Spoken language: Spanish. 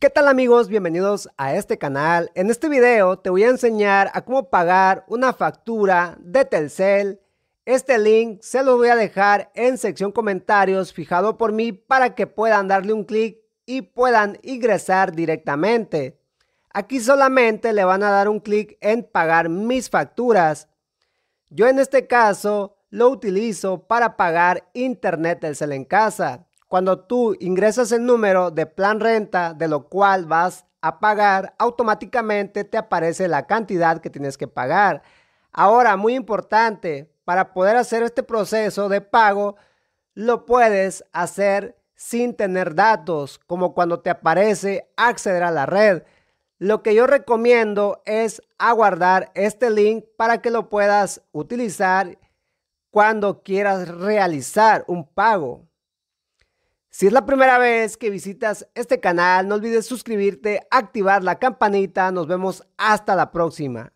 ¿Qué tal amigos? Bienvenidos a este canal. En este video te voy a enseñar a cómo pagar una factura de Telcel. Este link se lo voy a dejar en sección comentarios fijado por mí para que puedan darle un clic y puedan ingresar directamente. Aquí solamente le van a dar un clic en pagar mis facturas. Yo en este caso lo utilizo para pagar internet Telcel en casa cuando tú ingresas el número de plan renta de lo cual vas a pagar, automáticamente te aparece la cantidad que tienes que pagar. Ahora, muy importante, para poder hacer este proceso de pago, lo puedes hacer sin tener datos, como cuando te aparece acceder a la red. Lo que yo recomiendo es aguardar este link para que lo puedas utilizar cuando quieras realizar un pago. Si es la primera vez que visitas este canal, no olvides suscribirte, activar la campanita. Nos vemos hasta la próxima.